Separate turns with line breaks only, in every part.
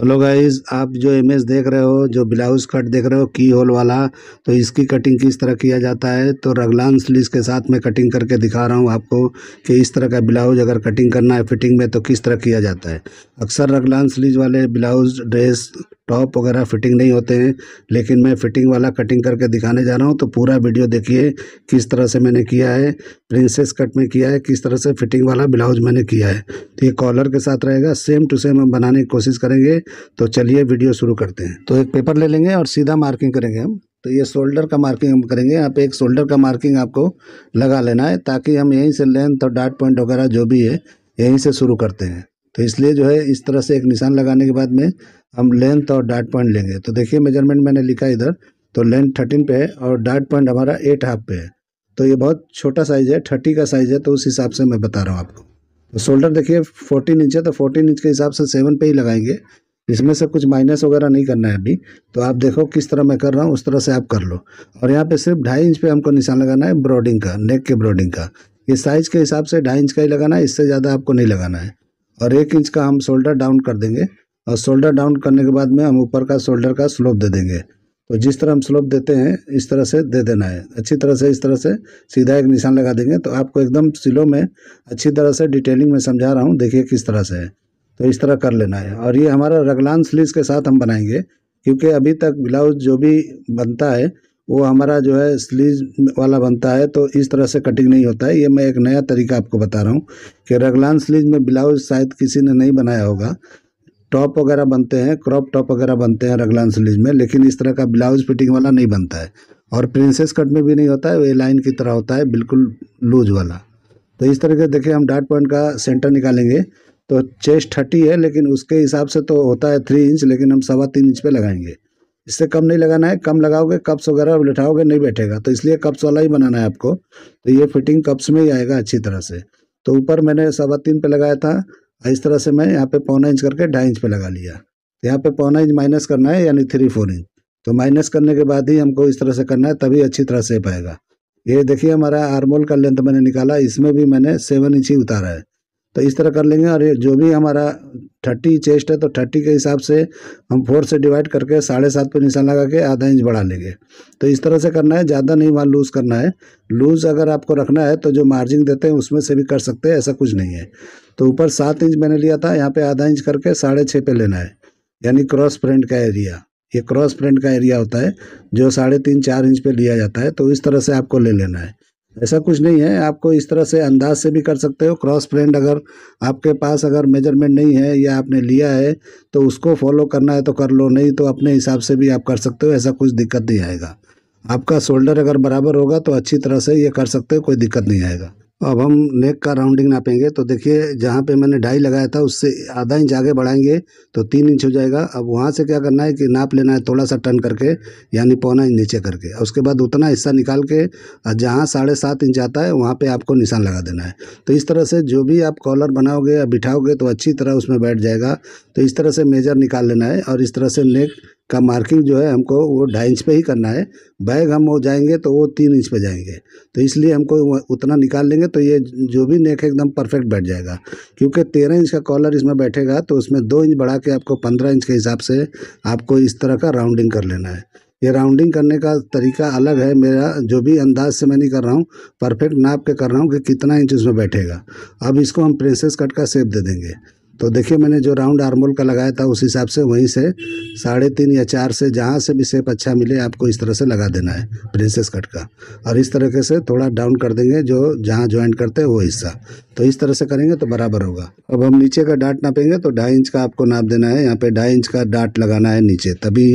hello guys आप जो image देख रहे हो जो ब्लाउज कट देख रहे हो की होल वाला तो इसकी कटिंग किस तरह किया जाता है तो रगलान स्लीस के साथ मैं कटिंग करके दिखा रहा हूँ आपको कि इस तरह का ब्लाउज अगर कटिंग करना है फिटिंग में तो किस तरह किया जाता है अक्सर रगलान स्लीज वाले ब्लाउज ड्रेस टॉप वगैरह फिटिंग नहीं होते हैं लेकिन मैं फिटिंग वाला कटिंग करके दिखाने जा रहा हूँ तो पूरा वीडियो देखिए किस तरह से मैंने किया है प्रिंसेस कट में किया है किस तरह से फिटिंग वाला ब्लाउज मैंने किया है तो ये कॉलर के साथ रहेगा सेम टू सेम हम बनाने की कोशिश करेंगे तो चलिए वीडियो शुरू करते हैं तो एक पेपर ले लेंगे और सीधा मार्किंग करेंगे हम तो ये शोल्डर का मार्किंग हम करेंगे यहाँ पे एक शोल्डर का मार्किंग आपको लगा लेना है ताकि हम यहीं से लेंथ और डार्ट पॉइंट वगैरह जो भी है यहीं से शुरू करते हैं तो इसलिए जो है इस तरह से एक निशान लगाने के बाद में हम लेंथ और डार्ट पॉइंट लेंगे तो देखिए मेजरमेंट मैंने लिखा इधर तो लेंथ थर्टीन पे है और डार्ट पॉइंट हमारा एट हाफ पे है तो ये बहुत छोटा साइज़ है थर्टी का साइज़ है तो उस हिसाब से मैं बता रहा हूँ आपको तो शोल्डर देखिए फोर्टीन इंच है तो फोर्टीन इंच के हिसाब से सेवन पे ही लगाएंगे इसमें से कुछ माइनस वगैरह नहीं करना है अभी तो आप देखो किस तरह मैं कर रहा हूँ उस तरह से आप कर लो और यहाँ पे सिर्फ ढाई इंच पे हमको निशान लगाना है ब्रॉडिंग का नेक के ब्रॉडिंग का ये साइज के हिसाब से ढाई इंच का ही लगाना है इससे ज़्यादा आपको नहीं लगाना है और एक इंच का हम शोल्डर डाउन कर देंगे और शोल्डर डाउन करने के बाद में हम ऊपर का शोल्डर का स्लोप दे देंगे तो जिस तरह हम स्लोप देते हैं इस तरह से दे देना है अच्छी तरह से इस तरह से सीधा एक निशान लगा देंगे तो आपको एकदम सिलो में अच्छी तरह से डिटेलिंग में समझा रहा हूँ देखिए किस तरह से है तो इस तरह कर लेना है और ये हमारा रगलान स्लीव्स के साथ हम बनाएंगे क्योंकि अभी तक ब्लाउज जो भी बनता है वो हमारा जो है स्लीव वाला बनता है तो इस तरह से कटिंग नहीं होता है ये मैं एक नया तरीका आपको बता रहा हूँ कि रगलान स्लीव में ब्लाउज शायद किसी ने नहीं बनाया होगा टॉप वगैरह बनते हैं क्रॉप टॉप वगैरह बनते हैं रगलान स्लीव में लेकिन इस तरह का ब्लाउज फिटिंग वाला नहीं बनता है और प्रिंसेस कट में भी नहीं होता है वे लाइन की तरह होता है बिल्कुल लूज वाला तो इस तरह के देखिए हम डार्ट पॉइंट का सेंटर निकालेंगे तो चेस्ट थर्टी है लेकिन उसके हिसाब से तो होता है थ्री इंच लेकिन हम सवा तीन इंच पे लगाएंगे इससे कम नहीं लगाना है कम लगाओगे कप्स वगैरह बैठाओगे नहीं बैठेगा तो इसलिए कप्स वाला ही बनाना है आपको तो ये फिटिंग कप्स में ही आएगा अच्छी तरह से तो ऊपर मैंने सवा तीन पे लगाया था इस तरह से मैं यहाँ पे पौना इंच करके ढाई इंच पे लगा लिया तो यहाँ पे पौना इंच माइनस करना है यानी थ्री फोर इंच तो माइनस करने के बाद ही हमको इस तरह से करना है तभी अच्छी तरह से पाएगा ये देखिए हमारा आरमोल का लेंथ मैंने निकाला इसमें भी मैंने सेवन इंच ही उतारा है तो इस तरह कर लेंगे और जो भी हमारा थर्टी चेस्ट है तो थर्टी के हिसाब से हम फोर से डिवाइड करके साढ़े सात पर निशान लगा के आधा इंच बढ़ा लेंगे तो इस तरह से करना है ज़्यादा नहीं वहाँ लूज़ करना है लूज़ अगर आपको रखना है तो जो मार्जिन देते हैं उसमें से भी कर सकते हैं ऐसा कुछ नहीं है तो ऊपर सात इंच मैंने लिया था यहाँ पर आधा इंच करके साढ़े छः लेना है यानी क्रॉस प्रिंट का एरिया ये क्रॉस प्रिंट का एरिया होता है जो साढ़े तीन चार इंच पर लिया जाता है तो इस तरह से आपको ले लेना है ऐसा कुछ नहीं है आपको इस तरह से अंदाज से भी कर सकते हो क्रॉस फ्रेंड अगर आपके पास अगर मेजरमेंट नहीं है या आपने लिया है तो उसको फॉलो करना है तो कर लो नहीं तो अपने हिसाब से भी आप कर सकते हो ऐसा कुछ दिक्कत नहीं आएगा आपका शोल्डर अगर बराबर होगा तो अच्छी तरह से ये कर सकते हो कोई दिक्कत नहीं आएगा अब हम नेक का राउंडिंग नापेंगे तो देखिए जहाँ पे मैंने ढाई लगाया था उससे आधा इंच आगे बढ़ाएंगे तो तीन इंच हो जाएगा अब वहाँ से क्या करना है कि नाप लेना है थोड़ा सा टर्न करके यानी पौना इंच नीचे करके उसके बाद उतना हिस्सा निकाल के जहाँ साढ़े सात इंच आता है वहाँ पर आपको निशान लगा देना है तो इस तरह से जो भी आप कॉलर बनाओगे या बिठाओगे तो अच्छी तरह उसमें बैठ जाएगा तो इस तरह से मेजर निकाल लेना है और इस तरह से नेक का मार्किंग जो है हमको वो ढाई इंच पे ही करना है बैग हम वो जाएंगे तो वो तीन इंच पे जाएंगे तो इसलिए हमको उतना निकाल लेंगे तो ये जो भी नेक है एकदम परफेक्ट बैठ जाएगा क्योंकि तेरह इंच का कॉलर इसमें बैठेगा तो उसमें दो इंच बढ़ा के आपको पंद्रह इंच के हिसाब से आपको इस तरह का राउंडिंग कर लेना है ये राउंडिंग करने का तरीका अलग है मेरा जो भी अंदाज से मैं नहीं कर रहा हूँ परफेक्ट नाप के कर रहा हूँ कि कितना इंच उसमें बैठेगा अब इसको हम प्रिंसेस कट का सेप दे देंगे तो देखिए मैंने जो राउंड आर्मोल का लगाया था उस हिसाब से वहीं से साढ़े तीन या चार से जहाँ से भी सेप अच्छा मिले आपको इस तरह से लगा देना है प्रिंसेस कट का और इस तरीके से थोड़ा डाउन कर देंगे जो जहाँ ज्वाइन करते हैं वो हिस्सा तो इस तरह से करेंगे तो बराबर होगा अब हम नीचे का डाट नापेंगे तो ढाई इंच का आपको नाप देना है यहाँ पर ढाई इंच का डाट लगाना है नीचे तभी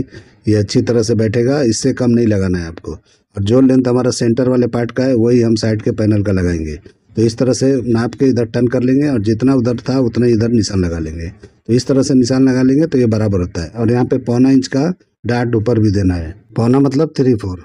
ये अच्छी तरह से बैठेगा इससे कम नहीं लगाना है आपको और जो लेंथ हमारा सेंटर वाले पार्ट का है वही हम साइड के पैनल का लगाएंगे तो इस तरह से नाप के इधर टर्न कर लेंगे और जितना उधर था उतना इधर निशान लगा लेंगे तो इस तरह से निशान लगा लेंगे तो ये बराबर होता है और यहाँ पे पौना इंच का डाट ऊपर भी देना है पौना मतलब थ्री फोर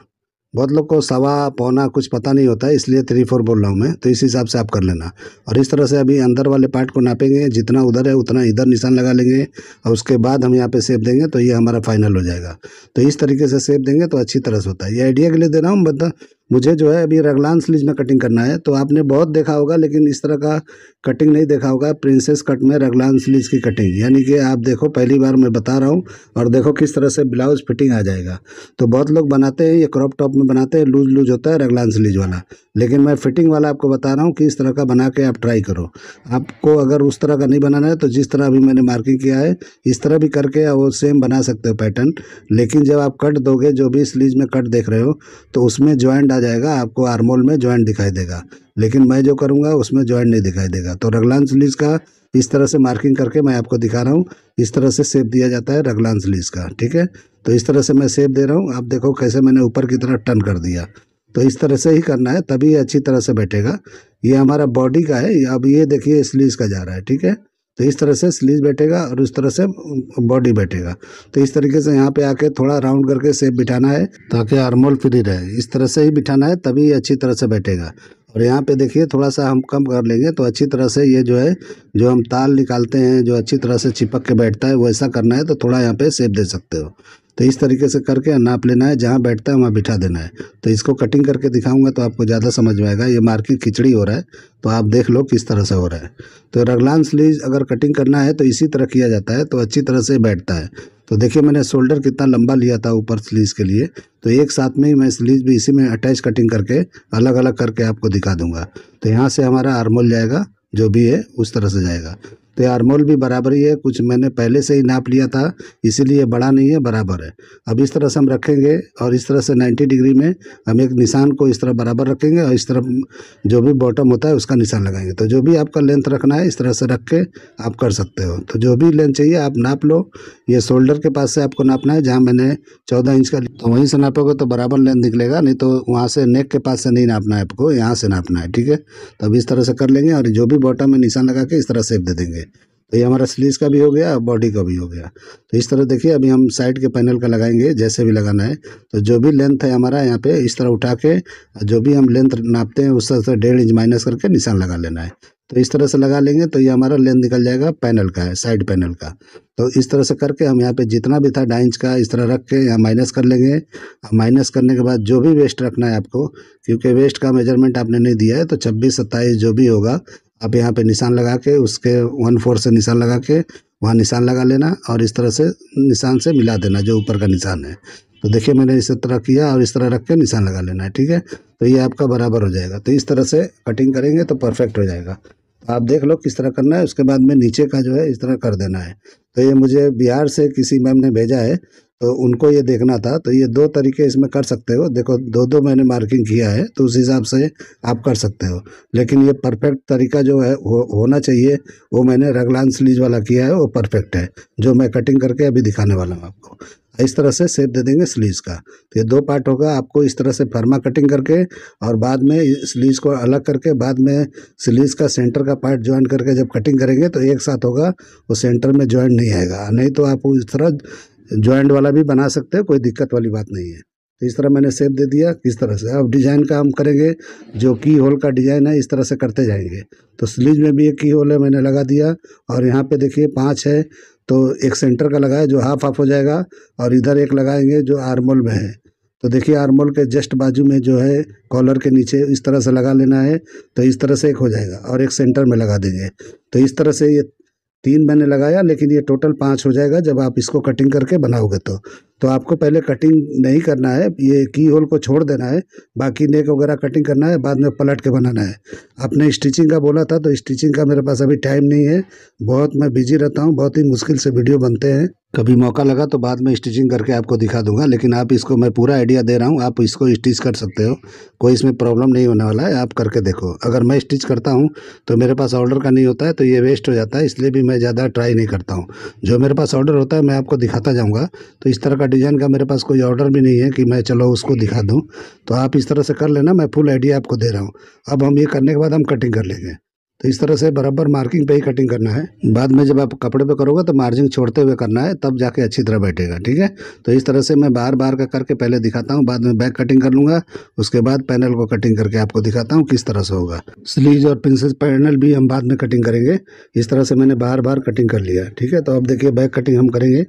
बहुत लोग को सवा पौना कुछ पता नहीं होता है इसलिए थ्री फोर बोल रहा हूँ मैं तो इस हिसाब से आप कर लेना और इस तरह से अभी अंदर वाले पार्ट को नापेंगे जितना उधर है उतना इधर निशान लगा लेंगे और उसके बाद हम यहाँ पे सेप देंगे तो ये हमारा फाइनल हो जाएगा तो इस तरीके से सेप देंगे तो अच्छी तरह से होता है ये आइडिया के लिए दे रहा हूँ मतलब मुझे जो है अभी रगलान स्लीज में कटिंग करना है तो आपने बहुत देखा होगा लेकिन इस तरह का कटिंग नहीं देखा होगा प्रिंसेस कट में रगलान स्लीज की कटिंग यानी कि आप देखो पहली बार मैं बता रहा हूँ और देखो किस तरह से ब्लाउज फिटिंग आ जाएगा तो बहुत लोग बनाते हैं ये क्रॉप टॉप में बनाते हैं लूज लूज होता है रगलान स्लीज वाला लेकिन मैं फिटिंग वाला आपको बता रहा हूँ कि इस तरह का बना के आप ट्राई करो आपको अगर उस तरह का नहीं बनाना है तो जिस तरह अभी मैंने मार्किंग किया है इस तरह भी करके वो सेम बना सकते हो पैटर्न लेकिन जब आप कट दोगे जो भी स्लीज में कट देख रहे हो तो उसमें ज्वाइंट आ जाएगा आपको आर्मोल में ज्वाइंट दिखाई देगा लेकिन मैं जो करूँगा उसमें ज्वाइंट नहीं दिखाई देगा तो रगलान स्लीज का इस तरह से मार्किंग करके मैं आपको दिखा रहा हूँ इस तरह से सेप दिया जाता है रगलान स्लीज का ठीक है तो इस तरह से मैं सेप दे रहा हूँ आप देखो कैसे मैंने ऊपर की तरह टर्न कर दिया तो इस तरह से ही करना है तभी अच्छी तरह से बैठेगा ये हमारा बॉडी का है अब ये देखिए स्लीज का जा रहा है ठीक है तो इस तरह से स्लीज बैठेगा और उस तरह से बॉडी बैठेगा तो इस तरीके से यहाँ पे आके थोड़ा राउंड करके सेप बिठाना है ताकि आर्मोल फ्री रहे इस तरह से ही बिठाना है तभी अच्छी तरह से बैठेगा और यहाँ पे देखिए थोड़ा सा हम कम कर लेंगे तो अच्छी तरह से ये जो है जो हम ताल निकालते हैं जो अच्छी तरह से चिपक के बैठता है वैसा करना है तो थोड़ा यहाँ पे सेप दे सकते हो तो इस तरीके से करके नाप लेना है जहाँ बैठता है वहाँ बिठा देना है तो इसको कटिंग करके दिखाऊंगा तो आपको ज़्यादा समझ में आएगा ये मार्किंग खिचड़ी हो रहा है तो आप देख लो किस तरह से हो रहा है तो रगलान स्लीव अगर कटिंग करना है तो इसी तरह किया जाता है तो अच्छी तरह से बैठता है तो देखिए मैंने शोल्डर कितना लंबा लिया था ऊपर स्लीव के लिए तो एक साथ में ही मैं स्लीव भी इसी में अटैच कटिंग करके अलग अलग करके आपको दिखा दूंगा तो यहाँ से हमारा आर्मोल जाएगा जो भी है उस तरह से जाएगा तो मोल भी बराबर ही है कुछ मैंने पहले से ही नाप लिया था इसीलिए बड़ा नहीं है बराबर है अब इस तरह से हम रखेंगे और इस तरह से 90 डिग्री में हम एक निशान को इस तरह बराबर रखेंगे और इस तरह जो भी बॉटम होता है उसका निशान लगाएंगे तो जो भी आपका लेंथ रखना है इस तरह से रख के आप कर सकते हो तो जो भी लेंथ चाहिए आप नाप लो ये शोल्डर के पास से आपको नापना है जहाँ मैंने चौदह इंच का तो वहीं से नापोगे तो बराबर लेंथ निकलेगा नहीं तो वहाँ से नेक के पास से नहीं नापना है आपको यहाँ से नापना है ठीक है तो अब इस तरह से कर लेंगे और जो भी बॉटम में निशान लगा के इस तरह सेप दे देंगे तो ये हमारा स्लीज का भी हो गया बॉडी का भी हो गया तो इस तरह देखिए अभी हम साइड के पैनल का लगाएंगे जैसे भी लगाना है तो जो भी लेंथ है हमारा यहाँ पे इस तरह उठा के जो भी हम लेंथ नापते हैं उस तरह से डेढ़ इंच माइनस करके निशान लगा लेना है तो इस तरह से लगा लेंगे तो ये हमारा लेंथ निकल जाएगा पैनल का है साइड पैनल का तो इस तरह से करके हम यहाँ पे जितना भी था डाइंच इंच का इस तरह रख के यहाँ माइनस कर लेंगे माइनस करने के बाद जो भी वेस्ट रखना है आपको क्योंकि वेस्ट का मेजरमेंट आपने नहीं दिया है तो छब्बीस सत्ताईस जो भी होगा आप यहाँ पे निशान लगा के उसके वन फोर से निशान लगा के वहाँ निशान लगा लेना और इस तरह से निशान से मिला देना जो ऊपर का निशान है तो देखिए मैंने इस तरह किया और इस तरह रख के निशान लगा लेना है ठीक है तो ये आपका बराबर हो जाएगा तो इस तरह से कटिंग करेंगे तो परफेक्ट हो जाएगा तो आप देख लो किस तरह करना है उसके बाद में नीचे का जो है इस तरह कर देना है तो ये मुझे बिहार से किसी मैम ने भेजा है तो उनको ये देखना था तो ये दो तरीके इसमें कर सकते हो देखो दो दो मैंने मार्किंग किया है तो उस हिसाब से आप कर सकते हो लेकिन ये परफेक्ट तरीका जो है हो, होना चाहिए वो मैंने रगलान स्लीज वाला किया है वो परफेक्ट है जो मैं कटिंग करके अभी दिखाने वाला हूँ आपको इस तरह से सेप दे देंगे स्लीज का तो ये दो पार्ट होगा आपको इस तरह से फर्मा कटिंग करके और बाद में स्लीज को अलग करके बाद में स्लीज का सेंटर का पार्ट ज्वाइन करके जब कटिंग करेंगे तो एक साथ होगा वो सेंटर में ज्वाइन नहीं आएगा नहीं तो आप इस तरह ज्वाइंट वाला भी बना सकते हैं कोई दिक्कत वाली बात नहीं है तो इस तरह मैंने सेप दे दिया इस तरह से अब डिज़ाइन का हम करेंगे जो की होल का डिज़ाइन है इस तरह से करते जाएंगे तो स्लीज में भी एक की होल है मैंने लगा दिया और यहाँ पे देखिए पाँच है तो एक सेंटर का लगाया जो हाफ हाफ हो जाएगा और इधर एक लगाएंगे जो आरमोल में है तो देखिए आरमोल के जस्ट बाजू में जो है कॉलर के नीचे इस तरह से लगा लेना है तो इस तरह से एक हो जाएगा और एक सेंटर में लगा देंगे तो इस तरह से ये तीन मैंने लगाया लेकिन ये टोटल पाँच हो जाएगा जब आप इसको कटिंग करके बनाओगे तो तो आपको पहले कटिंग नहीं करना है ये की होल को छोड़ देना है बाकी नेक वगैरह कटिंग करना है बाद में पलट के बनाना है आपने स्टिचिंग का बोला था तो स्टिचिंग का मेरे पास अभी टाइम नहीं है बहुत मैं बिजी रहता हूँ बहुत ही मुश्किल से वीडियो बनते हैं कभी मौका लगा तो बाद में स्टिचिंग करके आपको दिखा दूंगा लेकिन आप इसको मैं पूरा आइडिया दे रहा हूँ आप इसको स्टिच कर सकते हो कोई इसमें प्रॉब्लम नहीं होने वाला है आप करके देखो अगर मैं स्टिच करता हूँ तो मेरे पास ऑर्डर का नहीं होता है तो ये वेस्ट हो जाता है इसलिए भी मैं ज़्यादा ट्राई नहीं करता हूँ जो मेरे पास ऑर्डर होता है मैं आपको दिखाता जाऊँगा तो इस तरह का डिज़ाइन का मेरे पास कोई ऑर्डर भी नहीं है कि मैं चलो उसको दिखा दूँ तो आप इस तरह से कर लेना मैं फुल आइडिया आपको दे रहा हूँ अब हम ये करने के बाद हम कटिंग कर लेंगे तो इस तरह से बराबर मार्किंग पे ही कटिंग करना है बाद में जब आप कपड़े पे करोगे तो मार्जिंग छोड़ते हुए करना है तब जाके अच्छी तरह बैठेगा ठीक है तो इस तरह से मैं बार बार का करके पहले दिखाता हूँ बाद में बैक कटिंग कर लूँगा उसके बाद पैनल को कटिंग करके आपको दिखाता हूँ किस तरह से होगा स्लीव और पिंसिल पैनल भी हम बाद में कटिंग करेंगे इस तरह से मैंने बार बार कटिंग कर लिया ठीक है तो अब देखिए बैक कटिंग हम करेंगे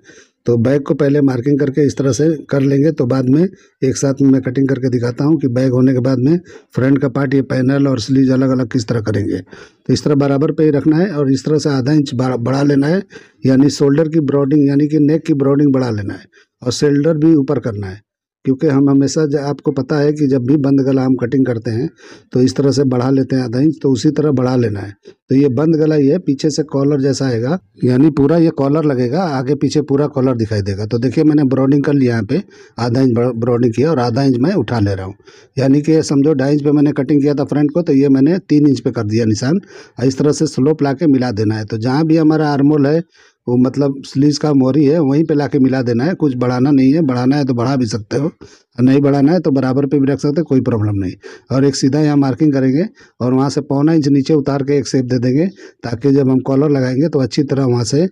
तो बैग को पहले मार्किंग करके इस तरह से कर लेंगे तो बाद में एक साथ में मैं कटिंग करके दिखाता हूँ कि बैग होने के बाद में फ्रंट का पार्ट ये पैनल और स्लीज अलग अलग किस तरह करेंगे तो इस तरह बराबर पे ही रखना है और इस तरह से आधा इंच बढ़ा लेना है यानी शोल्डर की ब्रॉडिंग यानी कि नेक की ब्रॉडिंग बढ़ा लेना है और शोल्डर भी ऊपर करना है क्योंकि हम हमेशा आपको पता है कि जब भी बंद गला हम कटिंग करते हैं तो इस तरह से बढ़ा लेते हैं आधा इंच तो उसी तरह बढ़ा लेना है तो ये बंद गला ही है पीछे से कॉलर जैसा आएगा यानी पूरा ये कॉलर लगेगा आगे पीछे पूरा कॉलर दिखाई देगा तो देखिए मैंने ब्रॉडिंग कर लिया यहाँ पे आधा इंच ब्रॉडिंग किया और आधा इंच मैं उठा ले रहा हूँ यानी कि समझो ढाई इंच पर मैंने कटिंग किया था फ्रंट को तो ये मैंने तीन इंच पे कर दिया निशान इस तरह से स्लोप ला के मिला देना है तो जहाँ भी हमारा आर्मोल है वो मतलब स्लीज का मोरी है वहीं पे लाके मिला देना है कुछ बढ़ाना नहीं है बढ़ाना है तो बढ़ा भी सकते हो नहीं बढ़ाना है तो बराबर पे भी रख सकते हो कोई प्रॉब्लम नहीं और एक सीधा यहाँ मार्किंग करेंगे और वहाँ से पौना इंच नीचे उतार के एक सेप दे देंगे ताकि जब हम कॉलर लगाएंगे तो अच्छी तरह वहाँ से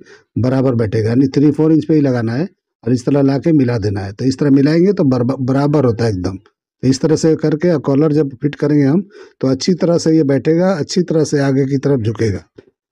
बराबर बैठेगा यानी थ्री फोर इंच पर ही लगाना है और इस तरह ला के मिला देना है तो इस तरह मिलाएंगे तो बराबर होता है एकदम तो इस तरह से करके कॉलर जब फिट करेंगे हम तो अच्छी तरह से ये बैठेगा अच्छी तरह से आगे की तरफ झुकेगा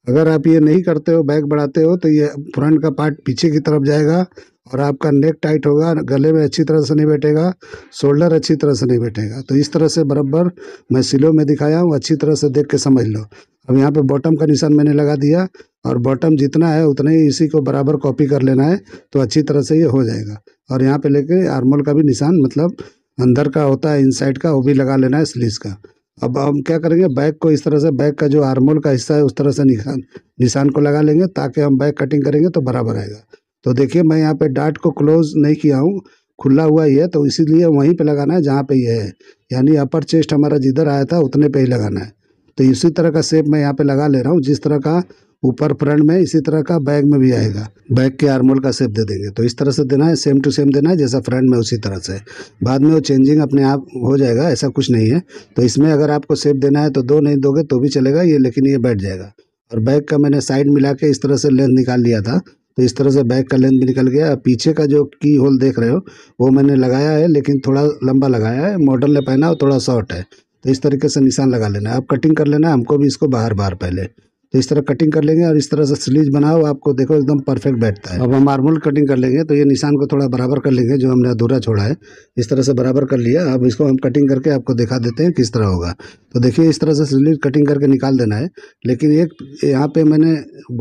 अगर आप ये नहीं करते हो बैक बढ़ाते हो तो ये फ्रंट का पार्ट पीछे की तरफ जाएगा और आपका नेक टाइट होगा गले में अच्छी तरह से नहीं बैठेगा शोल्डर अच्छी तरह से नहीं बैठेगा तो इस तरह से बराबर मैं सिलो में दिखाया हूँ अच्छी तरह से देख के समझ लो अब यहाँ पे बॉटम का निशान मैंने लगा दिया और बॉटम जितना है उतना ही इसी को बराबर कॉपी कर लेना है तो अच्छी तरह से ये हो जाएगा और यहाँ पर लेके आर्मोल का भी निशान मतलब अंदर का होता है इनसाइड का वो भी लगा लेना है स्लीस का अब हम क्या करेंगे बैक को इस तरह से बैक का जो आर्मोल का हिस्सा है उस तरह से निशान निशान को लगा लेंगे ताकि हम बैक कटिंग करेंगे तो बराबर आएगा तो देखिए मैं यहाँ पे डाट को क्लोज नहीं किया हूँ खुला हुआ ही है तो इसीलिए वहीं पे लगाना है जहाँ पे ये है यानी अपर चेस्ट हमारा जिधर आया था उतने पर ही लगाना है तो इसी तरह का सेप मैं यहाँ पर लगा ले रहा हूँ जिस तरह का ऊपर फ्रंट में इसी तरह का बैग में भी आएगा बैग के आर्मोल का सेप दे देंगे तो इस तरह से देना है सेम टू सेम देना है जैसा फ्रंट में उसी तरह से बाद में वो चेंजिंग अपने आप हो जाएगा ऐसा कुछ नहीं है तो इसमें अगर आपको सेप देना है तो दो नहीं दोगे तो भी चलेगा ये लेकिन ये बैठ जाएगा और बैग का मैंने साइड मिला के इस तरह से लेंथ निकाल लिया था तो इस तरह से बैग का लेंथ भी निकल गया पीछे का जो की होल देख रहे हो वो मैंने लगाया है लेकिन थोड़ा लंबा लगाया है मॉडल ने पहना और थोड़ा शॉर्ट है तो इस तरीके से निशान लगा लेना है आप कटिंग कर लेना है हमको भी इसको बाहर बाहर पहले तो इस तरह कटिंग कर लेंगे और इस तरह से स्लीज बनाओ आपको देखो एकदम परफेक्ट बैठता है अब हम आर्मोल कटिंग कर लेंगे तो ये निशान को थोड़ा बराबर कर लेंगे जो हमने अधूरा छोड़ा है इस तरह से बराबर कर लिया अब इसको हम कटिंग करके आपको दिखा देते हैं किस तरह होगा तो देखिए इस तरह से स्लीज कटिंग करके निकाल देना है लेकिन एक यहाँ पर मैंने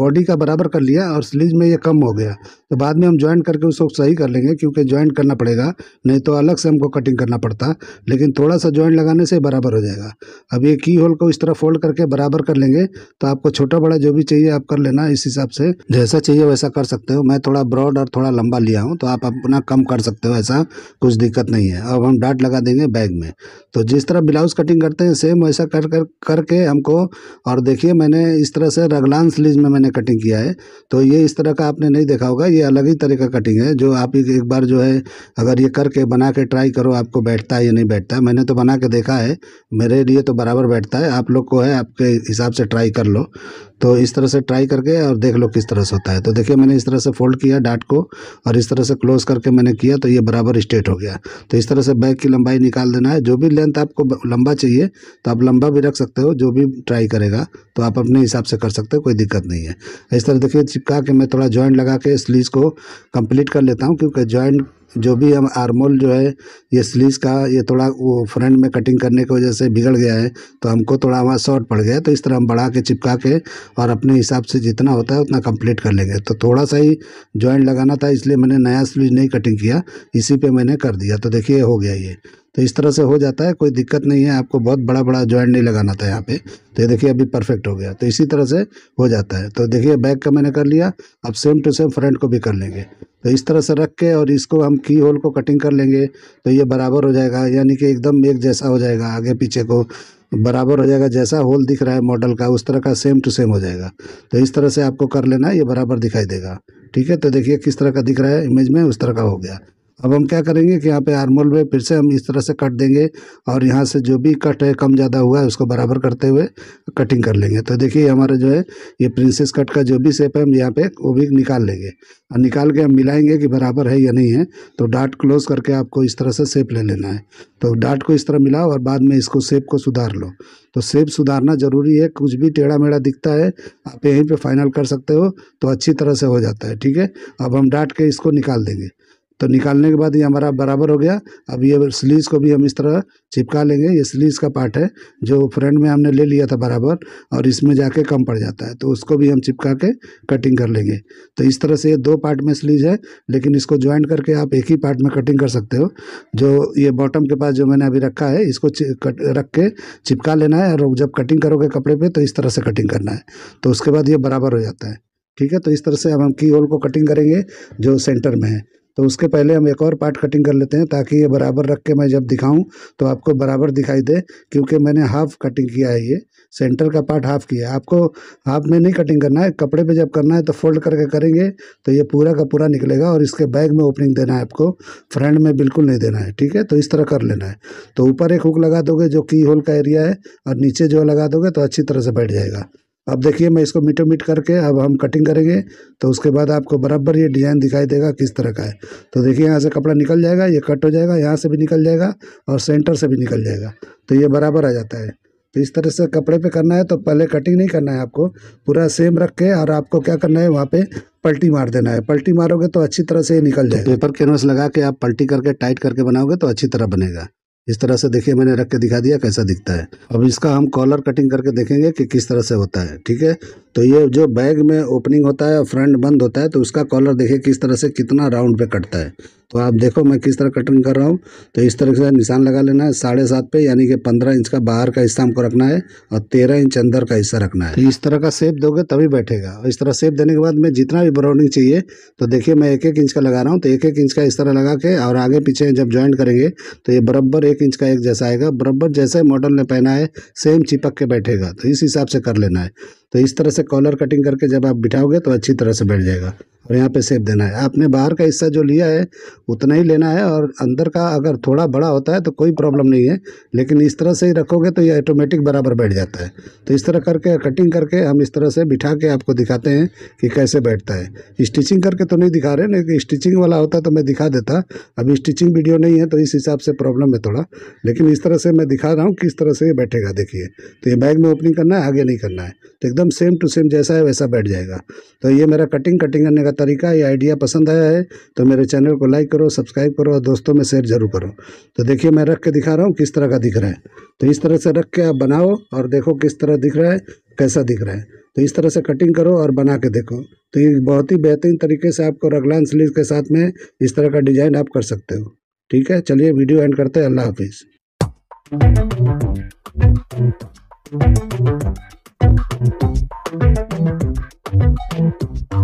बॉडी का बराबर कर लिया और स्लीज में ये कम हो गया तो बाद में हम ज्वाइंट करके उसको सही कर लेंगे क्योंकि ज्वाइंट करना पड़ेगा नहीं तो अलग से हमको कटिंग करना पड़ता लेकिन थोड़ा सा ज्वाइंट लगाने से बराबर हो जाएगा अब ये की होल को इस तरह फोल्ड करके बराबर कर लेंगे तो आपको छोटा बड़ा जो भी चाहिए आप कर लेना इस हिसाब से जैसा चाहिए वैसा कर सकते हो मैं थोड़ा ब्रॉड और थोड़ा लंबा लिया हूँ तो आप अपना कम कर सकते हो ऐसा कुछ दिक्कत नहीं है अब हम डाट लगा देंगे बैग में तो जिस तरह ब्लाउज कटिंग करते हैं सेम वैसा कर कर करके हमको और देखिए मैंने इस तरह से रगलान स्लीज में मैंने कटिंग किया है तो ये इस तरह का आपने नहीं देखा होगा ये अलग ही तरह का कटिंग है जो आप एक बार जो है अगर ये करके बना के ट्राई करो आपको बैठता है या नहीं बैठता है मैंने तो बना के देखा है मेरे लिए तो बराबर बैठता है आप लोग को है आपके हिसाब से ट्राई कर लो तो इस तरह से ट्राई करके और देख लो किस तरह से होता है तो देखिए मैंने इस तरह से फोल्ड किया डाट को और इस तरह से क्लोज करके मैंने किया तो ये बराबर स्ट्रेट हो गया तो इस तरह से बैग की लंबाई निकाल देना है जो भी लेंथ आपको लंबा चाहिए तो आप लंबा भी रख सकते हो जो भी ट्राई करेगा तो आप अपने हिसाब से कर सकते हो कोई दिक्कत नहीं है इस तरह देखिए चिपका के मैं थोड़ा जॉइंट लगा के स्लीज को कंप्लीट कर लेता हूँ क्योंकि जॉइंट जो भी हम आर्मोल जो है ये स्लीस का ये थोड़ा वो फ्रंट में कटिंग करने की वजह से बिगड़ गया है तो हमको थोड़ा वहाँ शॉर्ट पड़ गया तो इस तरह हम बढ़ा के चिपका के और अपने हिसाब से जितना होता है उतना कंप्लीट कर लेंगे तो थोड़ा सा ही जॉइंट लगाना था इसलिए मैंने नया स्लीज नहीं कटिंग किया इसी पर मैंने कर दिया तो देखिए हो गया ये तो इस तरह से हो जाता है कोई दिक्कत नहीं है आपको बहुत बड़ा बड़ा ज्वाइंट नहीं लगाना था यहाँ पे तो ये देखिए अभी परफेक्ट हो गया तो इसी तरह से हो जाता है तो देखिए बैक का मैंने कर लिया अब सेम टू सेम फ्रंट को भी कर लेंगे तो इस तरह से रख के और इसको हम की होल को कटिंग कर लेंगे तो ये बराबर हो जाएगा यानी कि एकदम एक जैसा हो जाएगा आगे पीछे को बराबर हो जाएगा जैसा होल दिख रहा है मॉडल का उस तरह का सेम टू सेम हो जाएगा तो इस तरह से आपको कर लेना ये बराबर दिखाई देगा ठीक है तो देखिए किस तरह का दिख रहा है इमेज में उस तरह का हो गया अब हम क्या करेंगे कि यहाँ पे आर्मोल में फिर से हम इस तरह से कट देंगे और यहाँ से जो भी कट है कम ज़्यादा हुआ है उसको बराबर करते हुए कटिंग कर लेंगे तो देखिए हमारा जो है ये प्रिंसेस कट का जो भी शेप है हम यहाँ पे वो भी निकाल लेंगे और निकाल के हम मिलाएंगे कि बराबर है या नहीं है तो डाट क्लोज करके आपको इस तरह से सेप ले लेना है तो डाट को इस तरह मिलाओ और बाद में इसको सेप को सुधार लो तो सेप सुधारना ज़रूरी है कुछ भी टेढ़ा मेढ़ा दिखता है आप यहीं पर फाइनल कर सकते हो तो अच्छी तरह से हो जाता है ठीक है अब हम डाट के इसको निकाल देंगे तो निकालने के बाद ये हमारा बराबर हो गया अब ये स्लीज को भी हम इस तरह चिपका लेंगे ये स्लीज का पार्ट है जो फ्रंट में हमने ले लिया था बराबर और इसमें जाके कम पड़ जाता है तो उसको भी हम चिपका के कटिंग कर लेंगे तो इस तरह से ये दो पार्ट में स्लीज है लेकिन इसको ज्वाइंट करके आप एक ही पार्ट में कटिंग कर सकते हो जो ये बॉटम के पास जो मैंने अभी रखा है इसको रख के चिपका लेना है और जब कटिंग करोगे कपड़े पर तो इस तरह से कटिंग करना है तो उसके बाद ये बराबर हो जाता है ठीक है तो इस तरह से अब हम की होल को कटिंग करेंगे जो सेंटर में है तो उसके पहले हम एक और पार्ट कटिंग कर लेते हैं ताकि ये बराबर रख के मैं जब दिखाऊं तो आपको बराबर दिखाई दे क्योंकि मैंने हाफ कटिंग किया है ये सेंटर का पार्ट हाफ किया आपको हाफ में नहीं कटिंग करना है कपड़े पे जब करना है तो फोल्ड करके करेंगे तो ये पूरा का पूरा निकलेगा और इसके बैग में ओपनिंग देना है आपको फ्रंट में बिल्कुल नहीं देना है ठीक है तो इस तरह कर लेना है तो ऊपर एक हुक लगा दोगे जो की होल का एरिया है और नीचे जो लगा दोगे तो अच्छी तरह से बैठ जाएगा अब देखिए मैं इसको मीटो मीट करके अब हम कटिंग करेंगे तो उसके बाद आपको बराबर ये डिज़ाइन दिखाई देगा किस तरह का है तो देखिए यहाँ से कपड़ा निकल जाएगा ये कट हो जाएगा यहाँ से भी निकल जाएगा और सेंटर से भी निकल जाएगा तो ये बराबर आ जाता है तो इस तरह से कपड़े पे करना है तो पहले कटिंग नहीं करना है आपको पूरा सेम रख के और आपको क्या करना है वहाँ पे पलटी मार देना है पलटी मारोगे तो अच्छी तरह से ये निकल तो जाएगा पेपर कैनवस लगा के आप पलटी करके टाइट करके बनाओगे तो अच्छी तरह बनेगा इस तरह से देखिए मैंने रख के दिखा दिया कैसा दिखता है अब इसका हम कॉलर कटिंग करके देखेंगे कि किस तरह से होता है ठीक है तो ये जो बैग में ओपनिंग होता है और फ्रंट बंद होता है तो उसका कॉलर देखिए किस तरह से कितना राउंड पे कटता है तो आप देखो मैं किस तरह कटिंग कर रहा हूँ तो इस तरह से निशान लगा लेना है साढ़े सात पे यानी कि पंद्रह इंच का बाहर का हिस्सा हमको रखना है और तेरह इंच अंदर का हिस्सा रखना है तो इस तरह का सेप दोगे तभी बैठेगा और इस तरह सेप देने के बाद मैं जितना भी ब्राउनिंग चाहिए तो देखिए मैं एक एक इंच का लगा रहा हूँ तो एक एक इंच का इस तरह लगा के और आगे पीछे जब ज्वाइन करेंगे तो ये बराबर एक इंच का एक जैसा आएगा बराबर जैसे मॉडल ने पहना है सेम चिपक के बैठेगा तो इस हिसाब से कर लेना है तो इस तरह से कॉलर कटिंग करके जब आप बिठाओगे तो अच्छी तरह से बैठ जाएगा और यहाँ पे सेप देना है आपने बाहर का हिस्सा जो लिया है उतना ही लेना है और अंदर का अगर थोड़ा बड़ा होता है तो कोई प्रॉब्लम नहीं है लेकिन इस तरह से ही रखोगे तो ये ऑटोमेटिक बराबर बैठ जाता है तो इस तरह करके कटिंग करके हम इस तरह से बिठा के आपको दिखाते हैं कि कैसे बैठता है स्टिचिंग करके तो नहीं दिखा रहे लेकिन स्टिचिंग वाला होता तो मैं दिखा देता अभी स्टिचिंग वीडियो नहीं है तो इस हिसाब से प्रॉब्लम है थोड़ा लेकिन इस तरह से मैं दिखा रहा हूँ किस तरह से ये बैठेगा देखिए तो ये बैग में ओपनिंग करना है आगे नहीं करना है तो एकदम सेम टू सेम जैसा है वैसा बैठ जाएगा तो ये मेरा कटिंग कटिंग करने का तरीका ये आइडिया पसंद आया है तो मेरे चैनल को लाइक करो सब्सक्राइब करो और दोस्तों में शेयर जरूर करो तो देखिए मैं रख के दिखा रहा हूँ किस तरह का दिख रहा है तो इस तरह से रख के आप बनाओ और देखो किस तरह दिख रहा है कैसा दिख रहा है तो इस तरह से कटिंग करो और बना के देखो तो ये बहुत ही बेहतरीन तरीके से आपको रगलान स्लीव के साथ में इस तरह का डिजाइन आप कर सकते हो ठीक है चलिए वीडियो एंड करते हैं अल्लाह हाफिज़